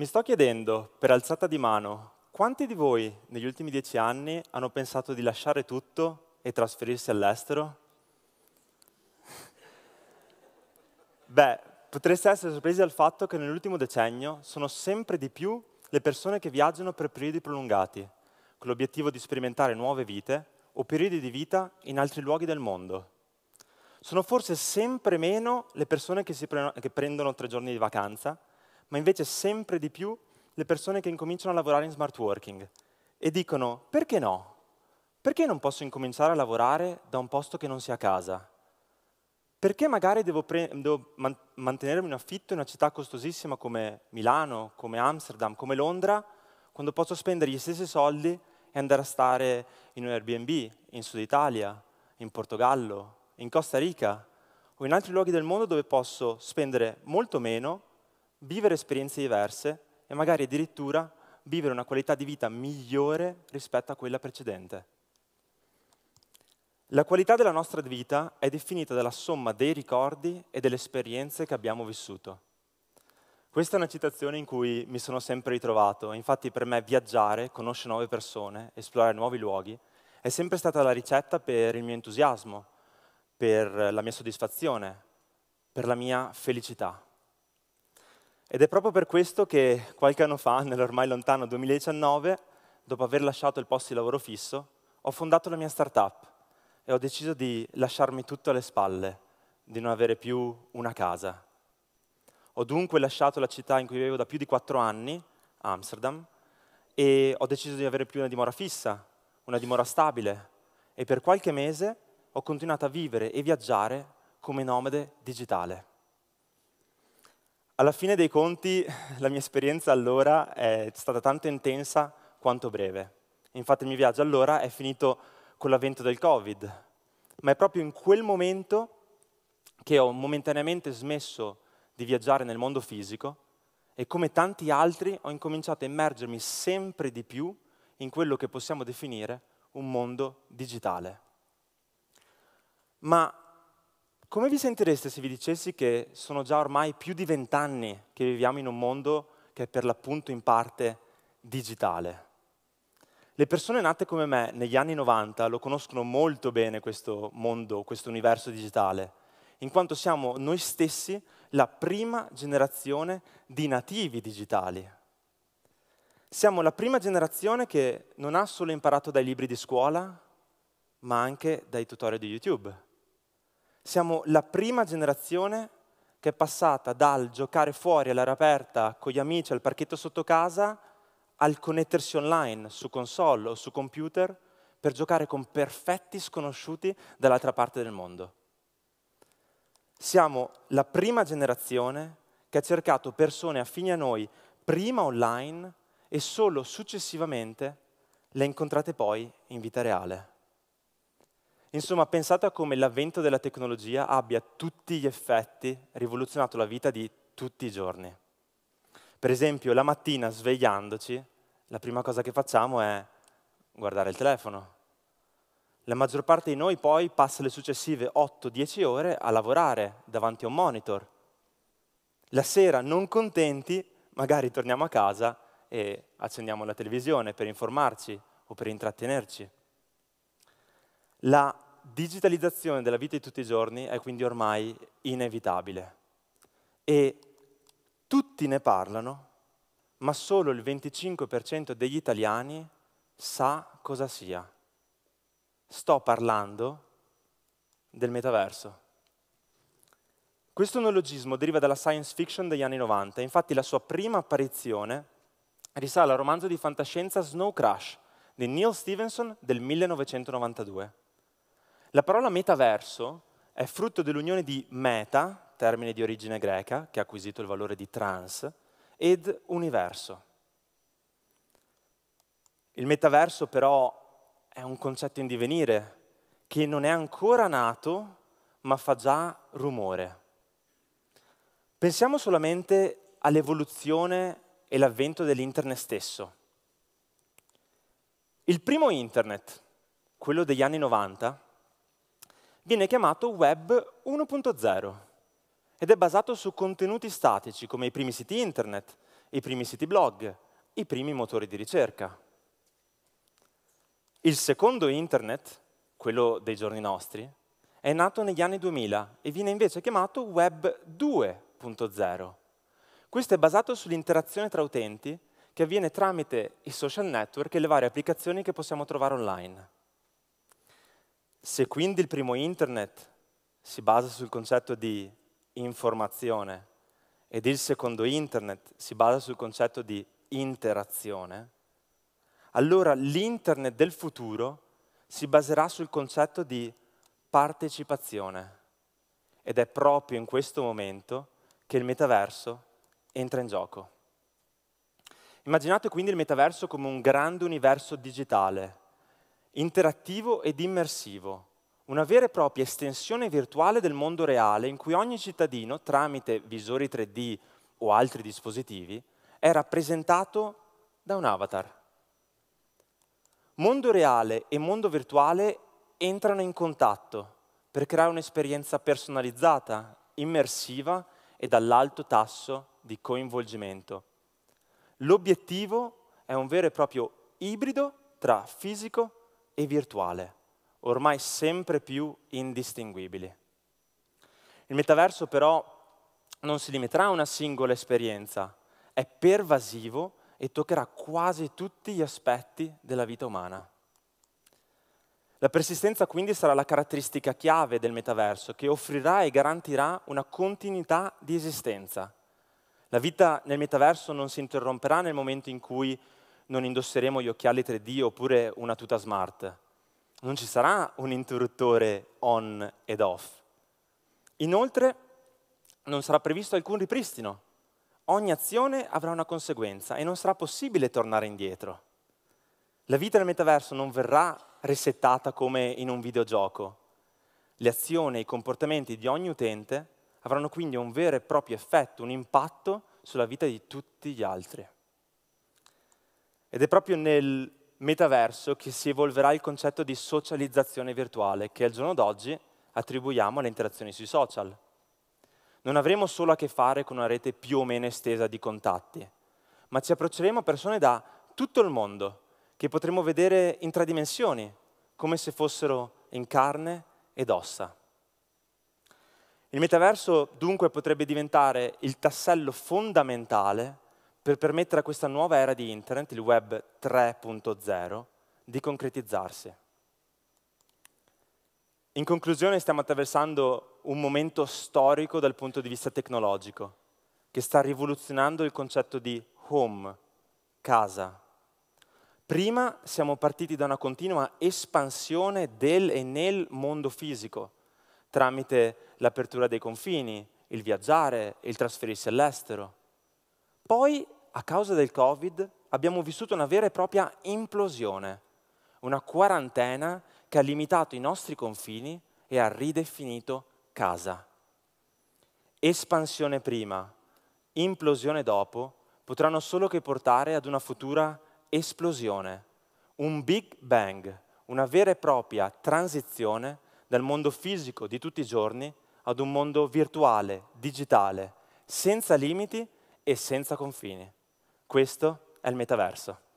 Mi sto chiedendo, per alzata di mano, quanti di voi negli ultimi dieci anni hanno pensato di lasciare tutto e trasferirsi all'estero? Beh, potreste essere sorpresi dal fatto che nell'ultimo decennio sono sempre di più le persone che viaggiano per periodi prolungati, con l'obiettivo di sperimentare nuove vite o periodi di vita in altri luoghi del mondo. Sono forse sempre meno le persone che, pre- che prendono tre giorni di vacanza ma invece sempre di più le persone che incominciano a lavorare in smart working e dicono perché no? Perché non posso incominciare a lavorare da un posto che non sia casa? Perché magari devo, devo man mantenermi in affitto in una città costosissima come Milano, come Amsterdam, come Londra, quando posso spendere gli stessi soldi e andare a stare in un Airbnb, in Sud Italia, in Portogallo, in Costa Rica o in altri luoghi del mondo dove posso spendere molto meno vivere esperienze diverse e magari addirittura vivere una qualità di vita migliore rispetto a quella precedente. La qualità della nostra vita è definita dalla somma dei ricordi e delle esperienze che abbiamo vissuto. Questa è una citazione in cui mi sono sempre ritrovato, infatti per me viaggiare, conoscere nuove persone, esplorare nuovi luoghi, è sempre stata la ricetta per il mio entusiasmo, per la mia soddisfazione, per la mia felicità. Ed è proprio per questo che qualche anno fa, nell'ormai lontano 2019, dopo aver lasciato il posto di lavoro fisso, ho fondato la mia startup e ho deciso di lasciarmi tutto alle spalle, di non avere più una casa. Ho dunque lasciato la città in cui vivevo da più di quattro anni, Amsterdam, e ho deciso di avere più una dimora fissa, una dimora stabile, e per qualche mese ho continuato a vivere e viaggiare come nomade digitale. Alla fine dei conti la mia esperienza allora è stata tanto intensa quanto breve. Infatti il mio viaggio allora è finito con l'avvento del Covid, ma è proprio in quel momento che ho momentaneamente smesso di viaggiare nel mondo fisico e come tanti altri ho incominciato a immergermi sempre di più in quello che possiamo definire un mondo digitale. Ma come vi sentireste se vi dicessi che sono già ormai più di vent'anni che viviamo in un mondo che è per l'appunto in parte digitale? Le persone nate come me negli anni 90 lo conoscono molto bene questo mondo, questo universo digitale, in quanto siamo noi stessi la prima generazione di nativi digitali. Siamo la prima generazione che non ha solo imparato dai libri di scuola, ma anche dai tutorial di YouTube siamo la prima generazione che è passata dal giocare fuori all'aria aperta con gli amici al parchetto sotto casa al connettersi online su console o su computer per giocare con perfetti sconosciuti dall'altra parte del mondo. Siamo la prima generazione che ha cercato persone affini a noi prima online e solo successivamente le incontrate poi in vita reale. Insomma, pensate a come l'avvento della tecnologia abbia a tutti gli effetti rivoluzionato la vita di tutti i giorni. Per esempio, la mattina svegliandoci, la prima cosa che facciamo è guardare il telefono. La maggior parte di noi poi passa le successive 8-10 ore a lavorare davanti a un monitor. La sera, non contenti, magari torniamo a casa e accendiamo la televisione per informarci o per intrattenerci. La digitalizzazione della vita di tutti i giorni è quindi ormai inevitabile e tutti ne parlano, ma solo il 25% degli italiani sa cosa sia. Sto parlando del metaverso. Questo neologismo deriva dalla science fiction degli anni 90, infatti la sua prima apparizione risale al romanzo di fantascienza Snow Crash di Neil Stevenson del 1992. La parola metaverso è frutto dell'unione di meta, termine di origine greca, che ha acquisito il valore di trans, ed universo. Il metaverso però è un concetto in divenire, che non è ancora nato, ma fa già rumore. Pensiamo solamente all'evoluzione e l'avvento dell'internet stesso. Il primo internet, quello degli anni 90, viene chiamato Web 1.0 ed è basato su contenuti statici come i primi siti internet, i primi siti blog, i primi motori di ricerca. Il secondo internet, quello dei giorni nostri, è nato negli anni 2000 e viene invece chiamato Web 2.0. Questo è basato sull'interazione tra utenti che avviene tramite i social network e le varie applicazioni che possiamo trovare online. Se quindi il primo internet si basa sul concetto di informazione ed il secondo internet si basa sul concetto di interazione, allora l'internet del futuro si baserà sul concetto di partecipazione ed è proprio in questo momento che il metaverso entra in gioco. Immaginate quindi il metaverso come un grande universo digitale interattivo ed immersivo, una vera e propria estensione virtuale del mondo reale in cui ogni cittadino, tramite visori 3D o altri dispositivi, è rappresentato da un avatar. Mondo reale e mondo virtuale entrano in contatto per creare un'esperienza personalizzata, immersiva e dall'alto tasso di coinvolgimento. L'obiettivo è un vero e proprio ibrido tra fisico e virtuale, ormai sempre più indistinguibili. Il metaverso però non si limiterà a una singola esperienza, è pervasivo e toccherà quasi tutti gli aspetti della vita umana. La persistenza quindi sarà la caratteristica chiave del metaverso che offrirà e garantirà una continuità di esistenza. La vita nel metaverso non si interromperà nel momento in cui non indosseremo gli occhiali 3D oppure una tuta smart. Non ci sarà un interruttore on ed off. Inoltre non sarà previsto alcun ripristino. Ogni azione avrà una conseguenza e non sarà possibile tornare indietro. La vita nel metaverso non verrà resettata come in un videogioco. Le azioni e i comportamenti di ogni utente avranno quindi un vero e proprio effetto, un impatto sulla vita di tutti gli altri. Ed è proprio nel metaverso che si evolverà il concetto di socializzazione virtuale, che al giorno d'oggi attribuiamo alle interazioni sui social. Non avremo solo a che fare con una rete più o meno estesa di contatti, ma ci approcceremo a persone da tutto il mondo, che potremo vedere in tre dimensioni, come se fossero in carne ed ossa. Il metaverso dunque potrebbe diventare il tassello fondamentale per permettere a questa nuova era di Internet, il Web 3.0, di concretizzarsi. In conclusione stiamo attraversando un momento storico dal punto di vista tecnologico, che sta rivoluzionando il concetto di home, casa. Prima siamo partiti da una continua espansione del e nel mondo fisico, tramite l'apertura dei confini, il viaggiare, il trasferirsi all'estero. Poi, a causa del Covid, abbiamo vissuto una vera e propria implosione, una quarantena che ha limitato i nostri confini e ha ridefinito casa. Espansione prima, implosione dopo, potranno solo che portare ad una futura esplosione, un Big Bang, una vera e propria transizione dal mondo fisico di tutti i giorni ad un mondo virtuale, digitale, senza limiti e senza confini. Questo è il metaverso.